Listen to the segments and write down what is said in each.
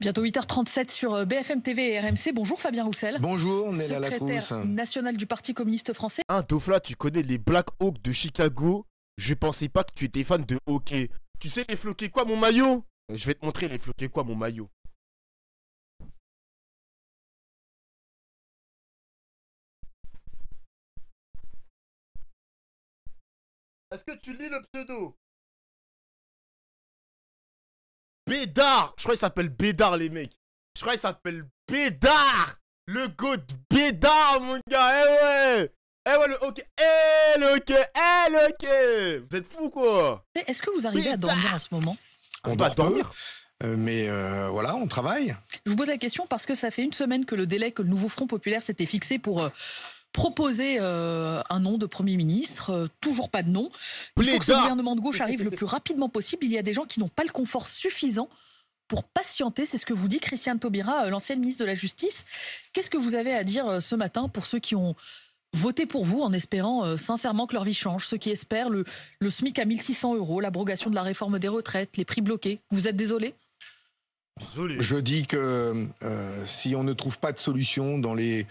Bientôt 8h37 sur euh, BFM TV et RMC. Bonjour Fabien Roussel. Bonjour Secrétaire national du Parti communiste français. Hein ah, Dofla, tu connais les Black Hawks de Chicago Je pensais pas que tu étais fan de hockey. Tu sais les floquer quoi mon maillot Je vais te montrer les floquer quoi mon maillot. Est-ce que tu lis le pseudo Bédard Je crois qu'il s'appelle Bédard, les mecs. Je crois qu'il s'appelle Bédard Le de Bédard, mon gars Eh ouais Eh ouais, le hockey Eh le Eh le Vous êtes fous, quoi eh, Est-ce que vous arrivez à dormir en ce moment On, doit dormir euh, mais euh, voilà, on travaille. Je vous pose la question parce que ça fait une semaine que le délai que le nouveau Front populaire s'était fixé pour euh, proposer euh, un nom de Premier ministre. Euh, toujours pas de nom. Il que le gouvernement de gauche arrive le plus rapidement possible. Il y a des gens qui n'ont pas le confort suffisant pour patienter. C'est ce que vous dit Christiane Taubira, euh, l'ancienne ministre de la Justice. Qu'est-ce que vous avez à dire ce matin pour ceux qui ont voté pour vous en espérant sincèrement que leur vie change, ceux qui espèrent le, SMIC à 1600 euros, l'abrogation de la réforme des retraites, les prix bloqués Vous êtes désolé Désolé. Je dis que si on ne trouve pas de solution dans les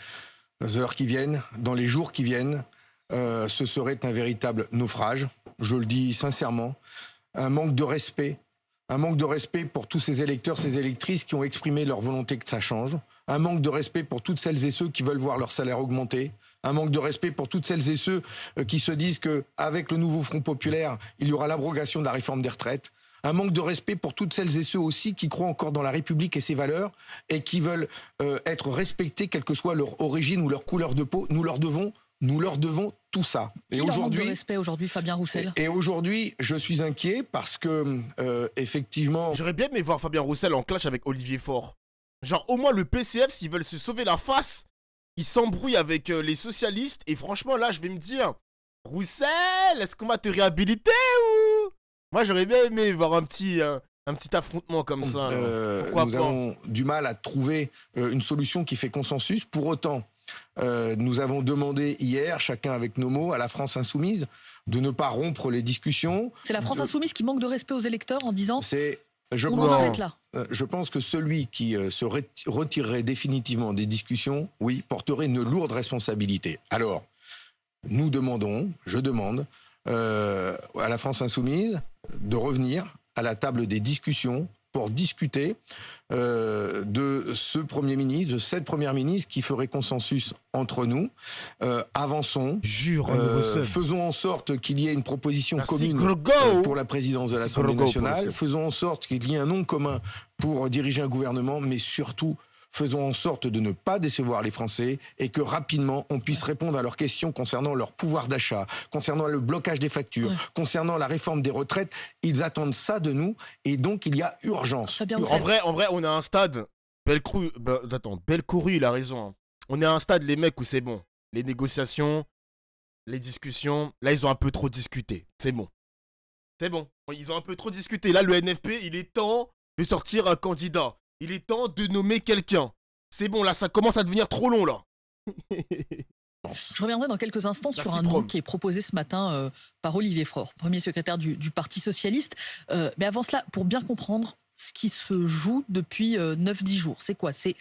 les heures qui viennent, dans les jours qui viennent, euh, ce serait un véritable naufrage, je le dis sincèrement, un manque de respect, un manque de respect pour tous ces électeurs, ces électrices qui ont exprimé leur volonté que ça change, un manque de respect pour toutes celles et ceux qui veulent voir leur salaire augmenter, un manque de respect pour toutes celles et ceux euh, qui se disent que avec le nouveau Front populaire, il y aura l'abrogation de la réforme des retraites un manque de respect pour toutes celles et ceux aussi qui croient encore dans la République et ses valeurs et qui veulent euh, être respectés, quelle que soit leur origine ou leur couleur de peau. Nous leur devons, nous leur devons tout ça. et aujourd'hui, respect aujourd'hui, Fabien Roussel. Et, aujourd'hui, je suis inquiet parce que euh, effectivement, j'aurais bien aimé voir Fabien Roussel en clash avec Olivier Faure. Genre au moins le PCF, s'ils veulent se sauver la face, ils s'embrouillent avec euh, les socialistes. Et franchement, là, je vais me dire, Roussel, est-ce qu'on va te réhabiliter moi, j'aurais bien aimé voir un petit, euh, un, petit affrontement comme ça. Euh, euh, nous avons du mal à trouver une solution qui fait consensus. Pour autant, nous avons demandé hier, chacun avec nos mots, à la France insoumise de ne pas rompre les discussions. C'est la France insoumise qui manque de respect aux électeurs en disant. C'est je pense, là. Je pense que celui qui se retirerait définitivement des discussions, oui, porterait une lourde responsabilité. Alors, nous demandons, je demande à la France insoumise de revenir à la table des discussions pour discuter euh, de ce Premier ministre, de cette Première ministre qui ferait consensus entre nous. Euh, avançons, Jure, euh, faisons en sorte qu'il y ait une proposition commune pour la présidence de l'Assemblée nationale, faisons en sorte qu'il y ait un nom commun pour diriger un gouvernement, mais surtout Faisons en sorte de ne pas décevoir les Français et que rapidement on puisse répondre à leurs questions concernant leur pouvoir d'achat, concernant le blocage des factures, concernant la réforme des retraites. Ils attendent ça de nous et donc il y a urgence. Ah, en, vrai, en vrai, on a un stade. Belle bah, ben, il a raison. Hein. On est à un stade, les mecs, où c'est bon. Les négociations, les discussions, là, ils ont un peu trop discuté. C'est bon. C'est bon. Ils ont un peu trop discuté. Là, le NFP, il est temps de sortir un candidat. Il est temps de nommer quelqu'un. C'est bon, là, ça commence à devenir trop long, là. Je reviendrai dans quelques instants sur un nom qui est proposé ce matin euh, par Olivier Faure, premier secrétaire du, Parti socialiste. Euh, mais avant cela, pour bien comprendre ce qui se joue depuis 9-10 euh, jours, c'est quoi C'est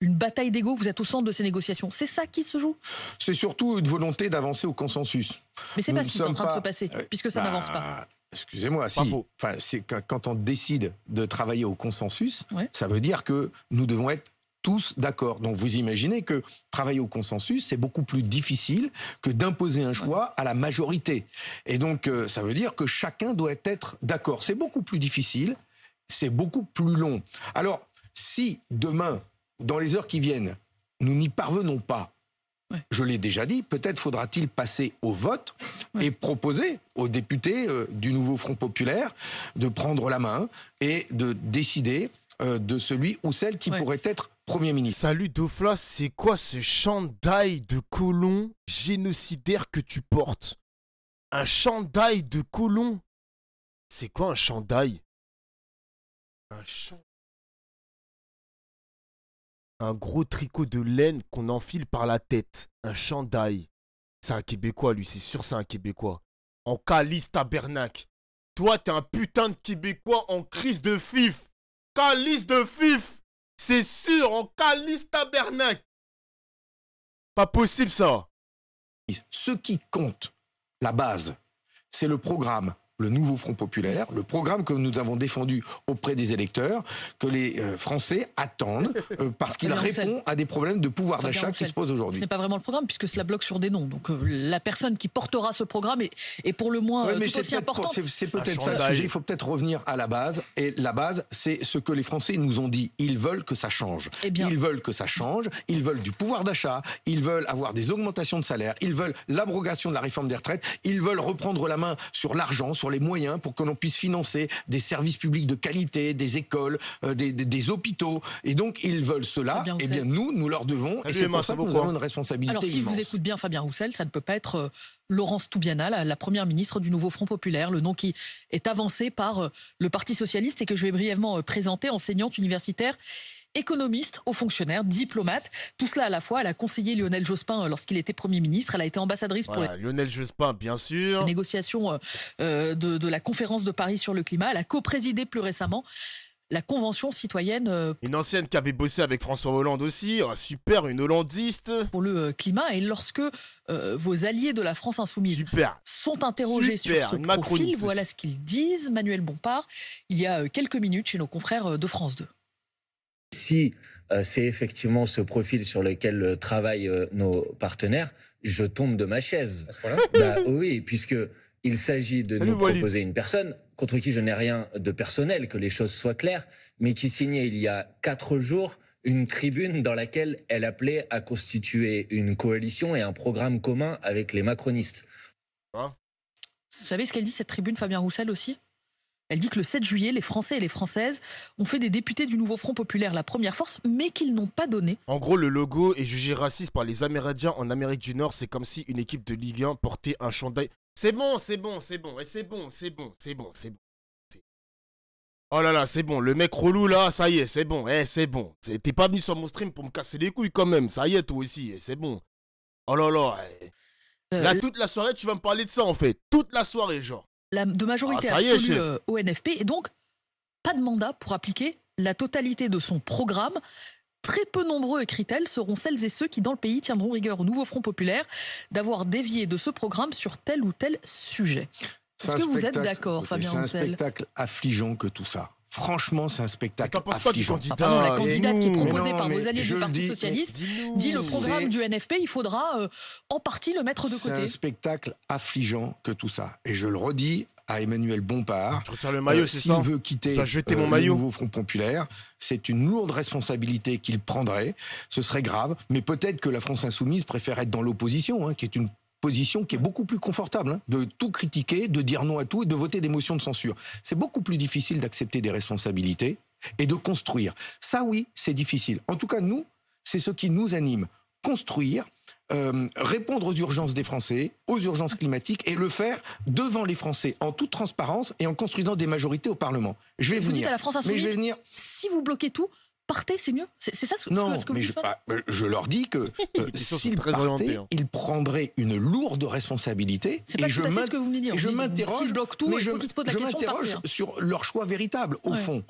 une bataille d'ego, vous êtes au centre de ces négociations. C'est ça qui se joue C'est surtout une volonté d'avancer au consensus. Mais c'est pas ce qui est en train de se passer, puisque ça bah, n'avance pas excusez-moi, Enfin, c'est quand on décide de travailler au consensus, ça veut dire que nous devons être tous d'accord. Donc vous imaginez que travailler au consensus, c'est beaucoup plus difficile que d'imposer un choix à la majorité. Et donc euh, ça veut dire que chacun doit être d'accord. C'est beaucoup plus difficile, c'est beaucoup plus long. Alors si demain, dans les heures qui viennent, nous n'y parvenons pas, je l'ai déjà dit, peut-être faudra-t-il passer au vote et proposer aux députés euh, du nouveau Front populaire de prendre la main et de décider euh, de celui ou celle qui pourrait être Premier ministre. Salut Dofla, c'est quoi ce chandail de colon génocidaire que tu portes Un chandail de colon C'est quoi un chandail Un chandail un gros tricot de laine qu'on enfile par la tête, un chandail. C'est un Québécois, lui, c'est sûr, c'est un Québécois. En calice tabernacle. Toi, t'es un putain de Québécois en crise de fif. Calice de fif C'est sûr, en calice tabernacle Pas possible, ça Ce qui compte, la base, c'est le programme, le nouveau Front populaire, le programme que nous avons défendu auprès des électeurs, que les euh, Français attendent, euh, parce qu'il répond à des problèmes de pouvoir d'achat qui se posent aujourd'hui. Ce n'est pas vraiment le programme, puisque cela bloque sur des noms. Donc euh, la personne qui portera ce programme est, et pour le moins tout aussi importante. C'est ah, peut-être ça le sujet. Il faut peut-être revenir à la base. Et la base, c'est ce que les Français nous ont dit. Ils veulent que ça change. Eh ils veulent que ça change. Ils veulent du pouvoir d'achat. Ils veulent avoir des augmentations de salaire. Ils veulent l'abrogation de la réforme des retraites. Ils veulent reprendre la main sur l'argent, sur les moyens pour que l'on puisse financer des services publics de qualité, des écoles, euh, des, hôpitaux. Et donc, ils veulent cela. Eh et bien, nous, nous leur devons. Et c'est pour ça, que nous avons une responsabilité Alors, si je vous écoute bien, Fabien Roussel, ça ne peut pas être euh, Laurence Toubiana, la, première ministre du nouveau Front populaire, le nom qui est avancé par euh, le Parti socialiste et que je vais brièvement présenter, enseignante universitaire économiste aux fonctionnaires, diplomate, tout cela à la fois. Elle a conseillé Lionel Jospin euh, lorsqu'il était Premier ministre, elle a été ambassadrice pour les... Lionel Jospin, bien sûr. négociations euh, euh, de, la conférence de Paris sur le climat, elle a co-présidé plus récemment la convention citoyenne. une ancienne qui avait bossé avec François Hollande aussi, super, une hollandiste. Pour le climat, et lorsque vos alliés de la France insoumise sont interrogés sur ce profil, voilà ce qu'ils disent. Manuel Bompard, il y a quelques minutes chez nos confrères de France 2. Si euh, c'est effectivement ce profil sur lequel euh, travaillent euh, nos partenaires, je tombe de ma chaise. À ce bah, oui, puisque il s'agit de nous proposer une personne contre qui je n'ai rien de personnel, que les choses soient claires, mais qui signait il y a quatre jours une tribune dans laquelle elle appelait à constituer une coalition et un programme commun avec les macronistes. Ah. Vous savez ce qu'elle dit cette tribune, Fabien Roussel aussi elle dit que le 7 juillet, les Français et les Françaises ont fait des députés du nouveau Front populaire la première force, mais qu'ils n'ont pas donné. En gros, le logo est jugé raciste par les Amérindiens en Amérique du Nord. C'est comme si une équipe de Ligue 1 portait un chandail. C'est bon, c'est bon, c'est bon, et c'est bon, c'est bon, c'est bon, c'est bon. Oh là là, c'est bon, le mec relou là, ça y est, c'est bon, eh, c'est bon. T'es pas venu sur mon stream pour me casser les couilles quand même, ça y est, toi aussi, eh, c'est bon. Oh là là, eh. là, euh, toute la soirée, tu vas me parler de ça en fait. Toute la soirée, genre de majorité ah, absolue au euh, NFP et donc pas de mandat pour appliquer la totalité de son programme. Très peu nombreux, écrit-elle, seront celles et ceux qui, dans le pays, tiendront rigueur au nouveau Front populaire d'avoir dévié de ce programme sur tel ou tel sujet. Est-ce que vous êtes d'accord, Fabien C'est un spectacle affligeant que tout ça. Franchement, c'est un spectacle. affligeant. La candidate qui est proposée par vos alliés du Parti Socialiste dit le programme du NFP, il faudra euh, en partie le mettre de côté. C'est un spectacle affligeant que tout ça. Et je le redis à Emmanuel Bompard. Je le maillot, euh, veut quitter euh, mon maillot. le nouveau Front populaire, c'est une lourde responsabilité qu'il prendrait. Ce serait grave, mais peut-être que la France insoumise préfère être dans l'opposition, hein, qui est une position qui est beaucoup plus confortable, hein, de tout critiquer, de dire non à tout et de voter des motions de censure. C'est beaucoup plus difficile d'accepter des responsabilités et de construire. Ça, oui, c'est difficile. En tout cas, nous, c'est ce qui nous anime. Construire, euh, répondre aux urgences des Français, aux urgences climatiques, et le faire devant les Français, en toute transparence et en construisant des majorités au Parlement. Je vais vous dire... à la France insoumise, mais je vais venir. Si vous bloquez tout, partez, c'est mieux. C'est ça ce, non, mais je, euh, je, leur dis que euh, s'ils partaient, hein. ils prendraient une lourde responsabilité. C'est pas je à ce que vous venez dire. Je m'interroge. tout, je, m'interroge sur leur choix véritable, au fond.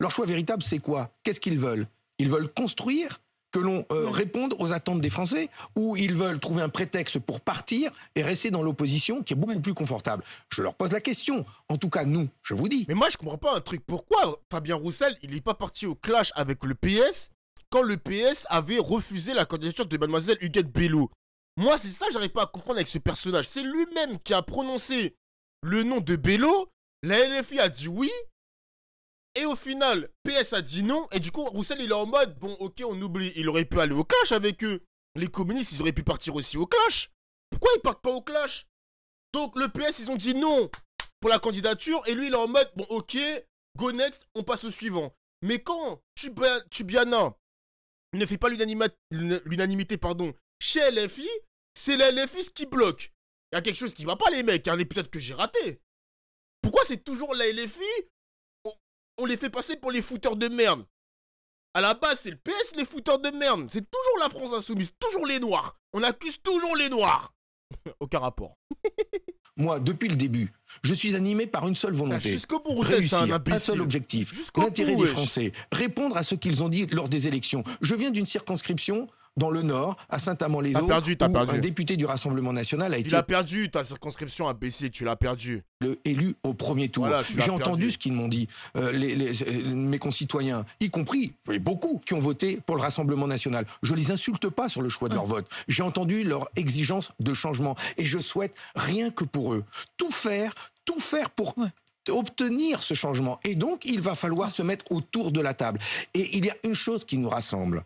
Leur choix véritable, c'est quoi Qu'est-ce qu'ils veulent Ils veulent construire que l'on euh, réponde aux attentes des Français, ou ils veulent trouver un prétexte pour partir et rester dans l'opposition, qui est beaucoup plus confortable. Je leur pose la question. En tout cas, nous, je vous dis. Mais moi, je comprends pas un truc. Pourquoi Fabien Roussel, il n'est pas parti au clash avec le PS quand le PS avait refusé la candidature de mademoiselle Huguette Bello Moi, c'est ça que j'arrive pas à comprendre avec ce personnage. C'est lui-même qui a prononcé le nom de Bello. La LFI a dit oui, et au final, PS a dit non. Et du coup, Roussel, il est en mode, bon, ok, on oublie. Il aurait pu aller au clash avec eux. Les communistes, ils auraient pu partir aussi au clash. Pourquoi ils partent pas au clash Donc, le PS, ils ont dit non pour la candidature. Et lui, il est en mode, bon, ok, go next, on passe au suivant. Mais quand Tubiana ne fait pas l'unanimité pardon, chez LFI, c'est LFI qui bloque. Il y a quelque chose qui va pas, les mecs. un épisode- que j'ai raté. Pourquoi c'est toujours la LFI on les fait passer pour les fouteurs de merde. À la base, c'est le PS les fouteurs de merde. C'est toujours la France insoumise, toujours les Noirs. On accuse toujours les Noirs. Aucun rapport. Moi, depuis le début, je suis animé par une seule volonté. Ah, jusqu'au bout, réussir, un, un, seul objectif, l'intérêt des Français, répondre à ce qu'ils ont dit lors des élections. Je viens d'une circonscription dans le Nord, à Saint-Amand-les-Eaux, un député du Rassemblement National a été... Tu l'as perdu, ta circonscription a baissé, tu l'as perdu. Le élu au premier tour. J'ai entendu ce qu'ils m'ont dit, euh, euh, mes concitoyens, y compris beaucoup qui ont voté pour le Rassemblement National. Je ne les insulte pas sur le choix de leur vote. J'ai entendu leur exigence de changement. Et je souhaite, rien que pour eux, tout faire, tout faire pour obtenir ce changement. Et donc, il va falloir se mettre autour de la table. Et il y a une chose qui nous rassemble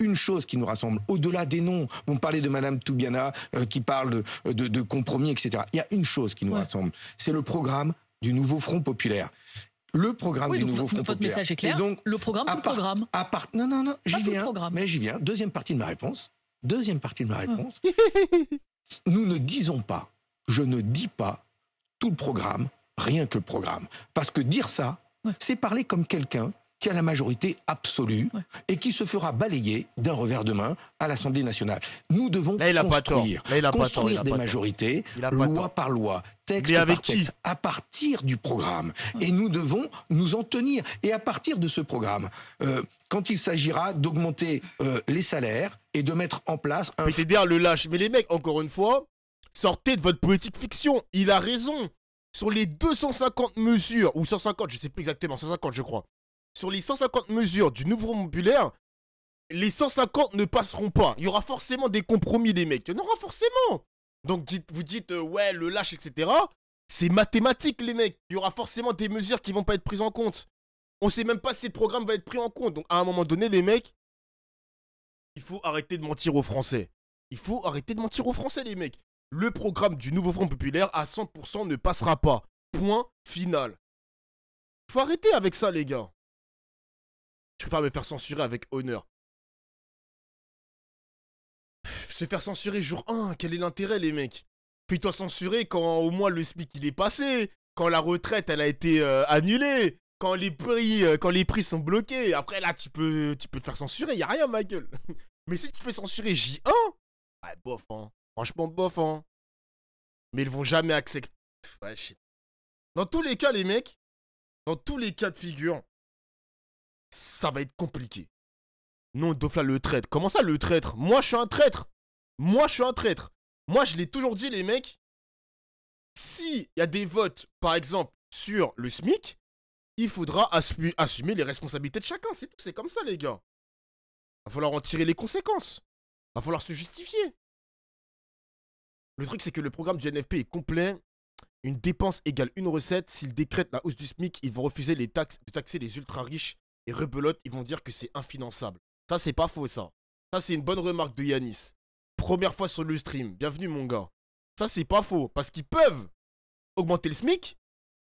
une chose qui nous rassemble, au-delà des noms. On parlait de Madame Toubiana euh, qui parle de, euh, compromis, etc. Il y a une chose qui nous rassemble, c'est le programme du nouveau Front populaire. Le programme du nouveau Front populaire. message est clair. donc, le programme, le programme. non, non, non, j'y viens. Mais j'y viens. Deuxième partie de ma réponse. Deuxième partie de ma ah. réponse. nous ne disons pas, je ne dis pas tout le programme, rien que le programme. Parce que dire ça, c'est parler comme quelqu'un qui a la majorité absolue et qui se fera balayer d'un revers de main à l'Assemblée nationale. Nous devons construire, des majorités, loi par loi, texte par texte, à partir du programme. Et nous devons nous en tenir. Et à partir de ce programme, euh, quand il s'agira d'augmenter euh, les salaires et de mettre en place un... cest le lâche. Mais les mecs, encore une fois, sortez de votre politique fiction. Il a raison. Sur les 250 mesures, ou 150, je ne sais plus exactement, 150 je crois, sur les 150 mesures du nouveau Front Populaire, les 150 ne passeront pas. Il y aura forcément des compromis, les mecs. Il y en aura forcément. Donc vous dites, euh, ouais, le lâche, etc. C'est mathématique, les mecs. Il y aura forcément des mesures qui vont pas être prises en compte. On sait même pas si le programme va être pris en compte. Donc à un moment donné, les mecs, il faut arrêter de mentir aux Français. Il faut arrêter de mentir aux Français, les mecs. Le programme du nouveau Front Populaire à 100% ne passera pas. Point final. Il Faut arrêter avec ça, les gars. Je préfère me faire censurer avec honneur. Se faire censurer jour 1, quel est l'intérêt, les mecs Fais-toi censurer quand au moins le SMIC il est passé, quand la retraite elle a été euh, annulée, quand les prix euh, quand les prix sont bloqués. Après là, tu peux tu peux te faire censurer, y a rien ma gueule. Mais si tu fais censurer J1, ouais, bof hein. Franchement bof hein. Mais ils vont jamais accepter. Ouais, shit. Dans tous les cas les mecs, dans tous les cas de figure, ça va être compliqué. Non, Dofla le traître. Comment ça le traître Moi je suis un traître. Moi je suis un traître. Moi je l'ai toujours dit les mecs. S'il y a des votes, par exemple, sur le SMIC, il faudra assumer les responsabilités de chacun. C'est tout, c'est comme ça les gars. Va falloir en tirer les conséquences. Va falloir se justifier. Le truc c'est que le programme du NFP est complet. Une dépense égale une recette. S'ils décrètent la hausse du SMIC, ils vont refuser les taxes, de taxer les ultra riches et rebelote, ils vont dire que c'est infinançable. Ça, c'est pas faux, ça. Ça, c'est une bonne remarque de Yanis. Première fois sur le stream. Bienvenue, mon gars. Ça, c'est pas faux. Parce qu'ils peuvent augmenter le SMIC.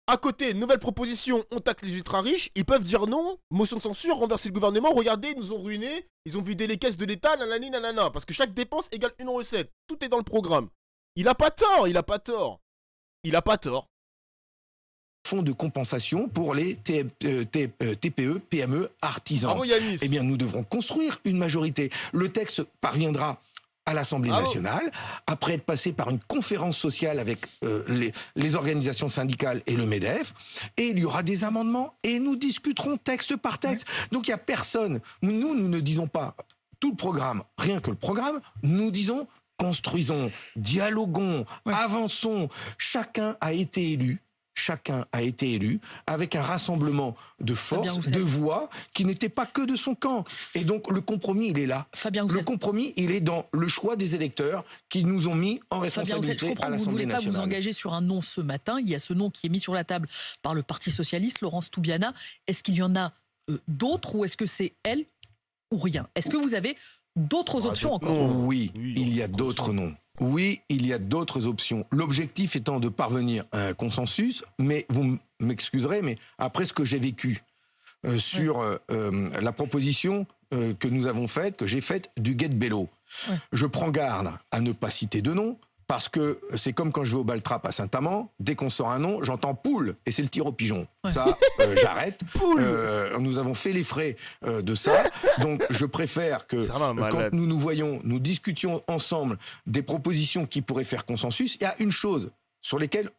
À côté, nouvelle proposition, on taxe les ultra riches. Ils peuvent dire non. Motion de censure, renverser le gouvernement. Regardez, ils nous ont ruinés. Ils ont vidé les caisses de l'État. Nanani, nanana. Parce que chaque dépense égale une recette. Tout est dans le programme. Il a pas tort. Il a pas tort. Il a pas tort fonds de compensation pour les TPE, euh, euh, PME, artisans. eh bien, nous devrons construire une majorité. Le texte parviendra à l'Assemblée nationale, après être passé par une conférence sociale avec euh, les, les, organisations syndicales et le MEDEF, et il y aura des amendements, et nous discuterons texte par texte. Donc il n'y a personne, nous, nous ne disons pas tout le programme, rien que le programme, nous disons construisons, dialoguons, avançons. Chacun a été élu chacun a été élu avec un rassemblement de forces, de voix, qui n'était pas que de son camp. Et donc le compromis, il est là. Fabien le compromis, il est dans le choix des électeurs qui nous ont mis en responsabilité à l'Assemblée nationale. Vous ne voulez pas vous engager sur un nom ce matin. Il y a ce nom qui est mis sur la table par le Parti socialiste, Laurence Toubiana. Est-ce qu'il y en a euh, d'autres ou est-ce que c'est elle ou rien Est-ce que vous avez d'autres ah, options encore Oui, il y a d'autres noms oui, il y a d'autres options. L'objectif étant de parvenir à un consensus, mais vous m'excuserez, mais après ce que j'ai vécu euh, sur euh, euh, la proposition que nous avons faite, que j'ai faite du guet Bello, je prends garde à ne pas citer de nom, parce que c'est comme quand je vais au Baltrap à Saint-Amand, dès qu'on sort un nom, j'entends poule, et c'est le tir au pigeon. Ça, euh, j'arrête. Poule euh, Nous avons fait les frais euh, de ça. Donc, je préfère que quand nous nous voyons, nous discutions ensemble des propositions qui pourraient faire consensus. Il y a une chose sur laquelle,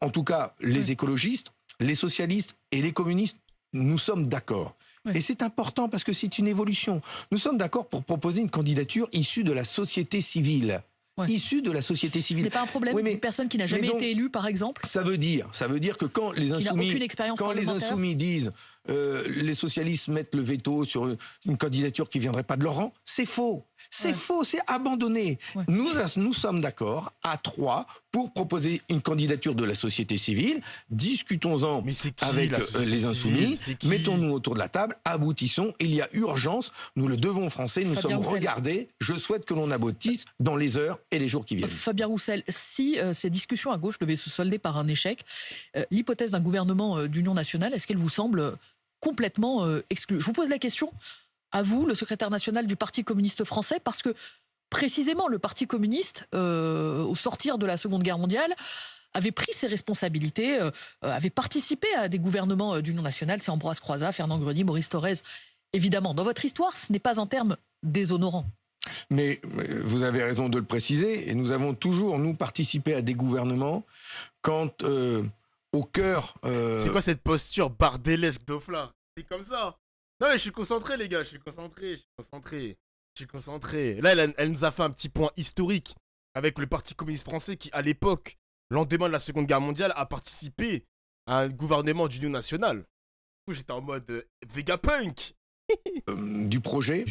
en tout cas, les écologistes, les socialistes et les communistes, nous sommes d'accord. Et c'est important parce que c'est une évolution. Nous sommes d'accord pour proposer une candidature issue de la société civile issus de la société civile. Ce pas un problème. pour une personne qui n'a jamais été élue, par exemple. Ça veut dire, ça veut dire que quand les insoumis, quand les insoumis disent euh, les socialistes mettent le veto sur une candidature qui ne viendrait pas de leur rang, c'est faux. C'est faux, c'est abandonné. Nous, nous sommes d'accord à trois pour proposer une candidature de la société civile. Discutons-en avec euh, les insoumis. Mettons-nous autour de la table, aboutissons. Il y a urgence. Nous le devons, Français. Nous sommes regardés. Je souhaite que l'on aboutisse dans les heures et les jours qui viennent. Fabien Roussel, si euh, ces discussions à gauche devaient se solder par un échec, euh, l'hypothèse d'un gouvernement d'union nationale, est-ce qu'elle vous semble complètement exclue Je vous pose la question à vous, le secrétaire national du Parti communiste français, parce que précisément le Parti communiste, euh, au sortir de la Seconde Guerre mondiale, avait pris ses responsabilités, euh, avait participé à des gouvernements du euh, d'union nationale. C'est Ambroise Croizat, Fernand Grenier, Maurice Thorez. Évidemment, dans votre histoire, ce n'est pas en termes déshonorants. Mais vous avez raison de le préciser, et nous avons toujours, nous, participé à des gouvernements quand, au cœur... C'est quoi cette posture bardélesque d'Ofla C'est comme ça non, mais je suis concentré, les gars, je suis concentré, je suis concentré. Je suis concentré. Là, elle, nous a fait un petit point historique avec le Parti communiste français qui, à l'époque, lendemain de la Seconde Guerre mondiale, a participé à un gouvernement d'union nationale. Du coup, j'étais en mode euh, Vegapunk euh, du projet,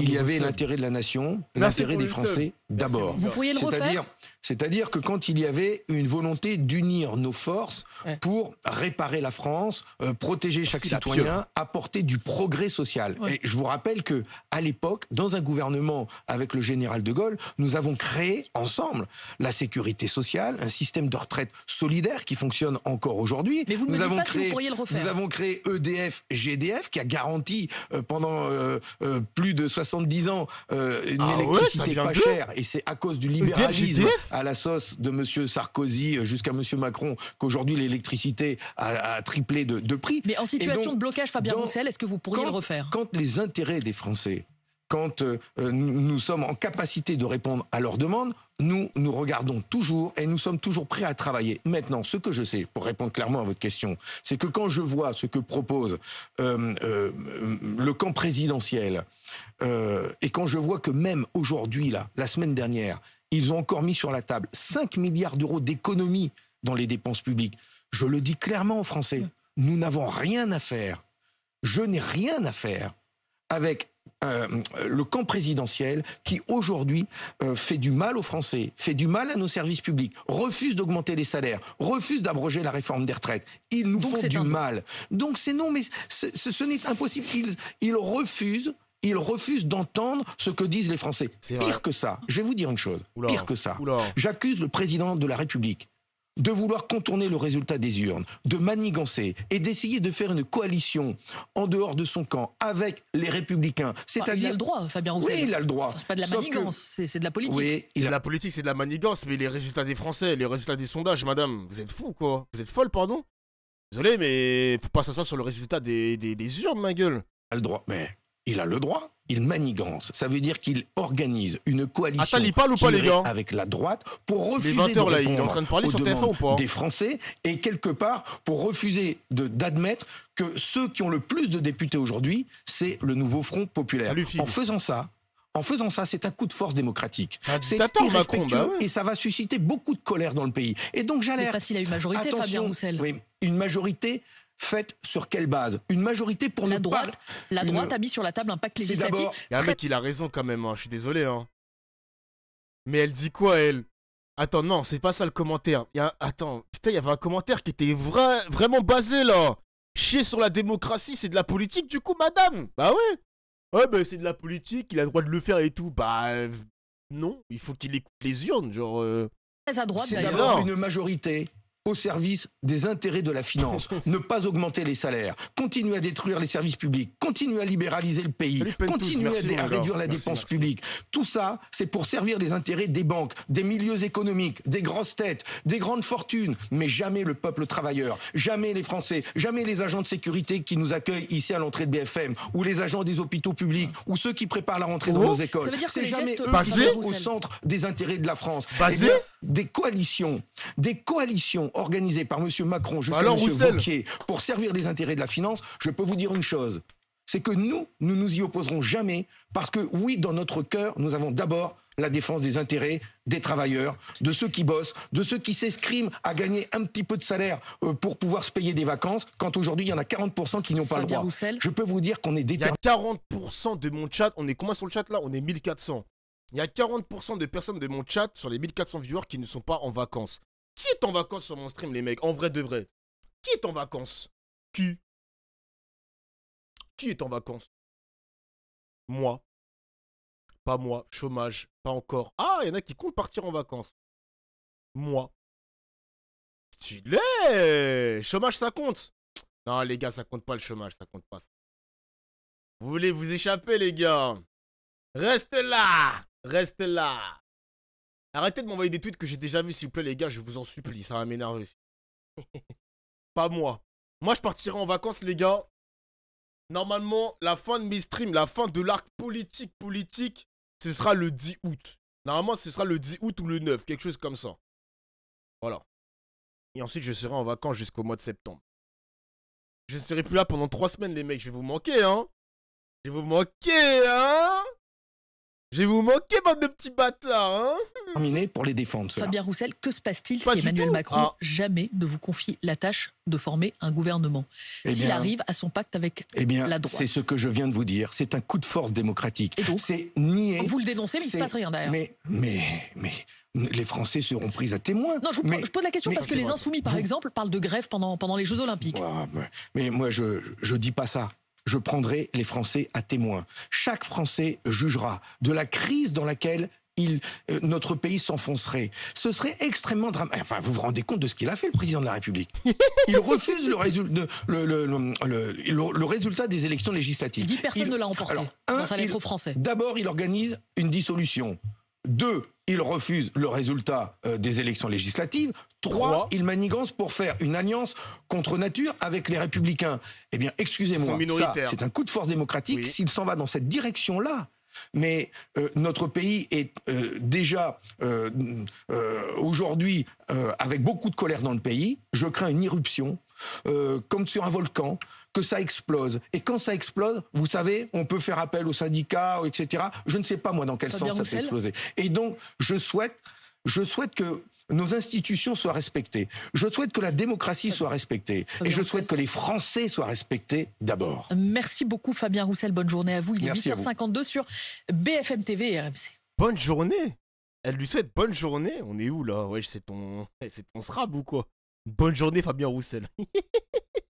il y avait l'intérêt de la nation, l'intérêt des Français d'abord. Vous pourriez le refaire C'est-à-dire que quand il y avait une volonté d'unir nos forces pour réparer la France, euh, protéger chaque citoyen, apporter du progrès social. Et je vous rappelle que à l'époque, dans un gouvernement avec le général de Gaulle, nous avons créé ensemble la sécurité sociale, un système de retraite solidaire qui fonctionne encore aujourd'hui. Mais vous ne nous avons pas créé, vous pourriez le refaire. Nous avons créé EDF, GDF qui a garanti euh, pendant euh, euh, plus de 70 ans euh, une ah électricité pas chère, et c'est à cause du libéralisme à la sauce de Monsieur Sarkozy jusqu'à Monsieur Macron qu'aujourd'hui l'électricité a, triplé de, prix. Mais en situation de blocage, Fabien Roussel, est-ce que vous pourriez le refaire Quand les intérêts des Français quand nous sommes en capacité de répondre à leurs demandes, nous, nous regardons toujours et nous sommes toujours prêts à travailler. Maintenant, ce que je sais, pour répondre clairement à votre question, c'est que quand je vois ce que propose euh, euh, le camp présidentiel, euh, et quand je vois que même aujourd'hui, là, la semaine dernière, ils ont encore mis sur la table 5 milliards d'euros d'économies dans les dépenses publiques, je le dis clairement aux Français, nous n'avons rien à faire. Je n'ai rien à faire avec euh, le camp présidentiel qui aujourd'hui euh, fait du mal aux Français, fait du mal à nos services publics, refuse d'augmenter les salaires, refuse d'abroger la réforme des retraites. Ils nous fait font du mal. Donc c'est non, mais ce, n'est impossible. Ils, ils refusent ils refusent d'entendre ce que disent les Français. Pire que ça, je vais vous dire une chose. pire que ça, j'accuse le président de la République de vouloir contourner le résultat des urnes, de manigancer et d'essayer de faire une coalition en dehors de son camp avec les républicains, c'est-à-dire... il a le droit, Fabien Roussel. Oui, il a le droit. c'est pas de la manigance, c'est de la politique. Oui, il a... La politique, c'est de la manigance, mais les résultats des Français, les résultats des sondages, madame, vous êtes fou, quoi. Vous êtes folle, pardon Désolé, mais faut pas s'asseoir sur le résultat des, des urnes, ma gueule. Il a le droit, mais il a le droit, il manigance. Ça veut dire qu'il organise une coalition avec la droite pour refuser de répondre hein des Français et quelque part pour refuser d'admettre que ceux qui ont le plus de députés aujourd'hui, c'est le nouveau Front populaire. en faisant ça, en faisant ça, c'est un coup de force démocratique. Ah, c'est bah irrespectueux et ça va susciter beaucoup de colère dans le pays. Et donc j'alerte. a majorité, une majorité Faites sur quelle base Une majorité pour la droite. La droite a mis sur la table un pacte législatif. Il y a un mec, qui a raison quand même. Hein, je suis désolé. Hein. Mais elle dit quoi elle Attends, non, c'est pas ça le commentaire. Y a... Attends, putain, il y avait un commentaire qui était vrai, vraiment basé là. Chier sur la démocratie, c'est de la politique du coup, madame. Bah ouais. Ouais, bah c'est de la politique, il a le droit de le faire et tout. Bah non, il faut qu'il écoute les urnes, genre. Euh... À droite, c'est une majorité au service des intérêts de la finance. ne pas augmenter les salaires, continuer à détruire les services publics, continuer à libéraliser le pays, continuer à, réduire la dépense publique. Tout ça, c'est pour servir les intérêts des banques, des milieux économiques, des grosses têtes, des grandes fortunes, mais jamais le peuple travailleur, jamais les Français, jamais les agents de sécurité qui nous accueillent ici à l'entrée de BFM, ou les agents des hôpitaux publics, ou ceux qui préparent la rentrée dans oh, nos écoles. C'est jamais eux qui sont au centre des intérêts de la France. Eh des coalitions, des coalitions organisées par M. Macron jusqu'à M. pour servir les intérêts de la finance, je peux vous dire une chose, c'est que nous, nous nous y opposerons jamais parce que oui, dans notre cœur, nous avons d'abord la défense des intérêts des travailleurs, de ceux qui bossent, de ceux qui s'escriment à gagner un petit peu de salaire euh, pour pouvoir se payer des vacances, quand aujourd'hui il y en a 40% qui n'ont pas le droit. Je peux vous dire qu'on est déterminé. Il y a 40% de mon chat, on est combien sur le chat là On est 1400. Il y a 40% de personnes de mon chat sur les 1400 viewers qui ne sont pas en vacances. Qui est en vacances sur mon stream, les mecs En vrai de vrai. Qui est en vacances Qui Qui est en vacances Moi. Pas moi. Chômage. Pas encore. Ah, il y en a qui comptent partir en vacances. Moi. l'es Chômage, ça compte Non, les gars, ça compte pas le chômage. Ça compte pas. Vous voulez vous échapper, les gars Reste là Restez là. Arrêtez de m'envoyer des tweets que j'ai déjà vus, s'il vous plaît, les gars, je vous en supplie, ça va m'énerver. Pas moi. Moi, je partirai en vacances, les gars. Normalement, la fin de mes streams, la fin de l'arc politique politique, ce sera le 10 août. Normalement, ce sera le 10 août ou le 9, quelque chose comme ça. Voilà. Et ensuite, je serai en vacances jusqu'au mois de septembre. Je ne serai plus là pendant 3 semaines, les mecs. Je vais vous manquer, hein. Je vais vous manquer, hein. Je vais vous manquer, bande de petits bâtards, Terminé hein. pour les défendre. cela. Fabien Roussel, que se passe-t-il si Emmanuel Macron ah. jamais ne vous confie la tâche de former un gouvernement eh S'il arrive à son pacte avec Eh bien, la droite. c'est ce que je viens de vous dire. C'est un coup de force démocratique. C'est nier. Vous le dénoncez, mais il ne se passe rien derrière. Mais, mais, mais, les Français seront pris à témoin. Non, je, pose la question parce que les Insoumis, par exemple, parlent de grève pendant, pendant les Jeux Olympiques. mais, moi, je, je dis pas ça je prendrai les Français à témoin. Chaque Français jugera de la crise dans laquelle euh, notre pays s'enfoncerait. Ce serait extrêmement dramatique. Enfin, vous vous rendez compte de ce qu'il a fait, le président de la République. Il refuse le, résultat, des élections législatives. Dix personnes ne l'a emporté un, dans Français. D'abord, il organise une dissolution. Deux, il refuse le résultat euh, des élections législatives. Trois, il manigance pour faire une alliance contre nature avec les républicains. Eh bien, excusez-moi, c'est un coup de force démocratique. S'il s'en va dans cette direction-là, mais euh, notre pays est euh, déjà aujourd'hui avec beaucoup de colère dans le pays. Je crains une irruption euh, comme sur un volcan, que ça explose. Et quand ça explose, vous savez, on peut faire appel aux syndicats, etc. Je ne sais pas, moi, dans quel sens ça s'est exploser. Et donc, je souhaite, je souhaite que nos institutions soient respectées. Je souhaite que la démocratie soit respectée. et je souhaite que les Français soient respectés d'abord. Merci beaucoup, Fabien Roussel. Bonne journée à vous. Il est 8h52 sur BFM TV et RMC. Bonne journée elle lui souhaite bonne journée. On est où là Ouais, c'est ton, c'est ton srab ou quoi Bonne journée Fabien Roussel.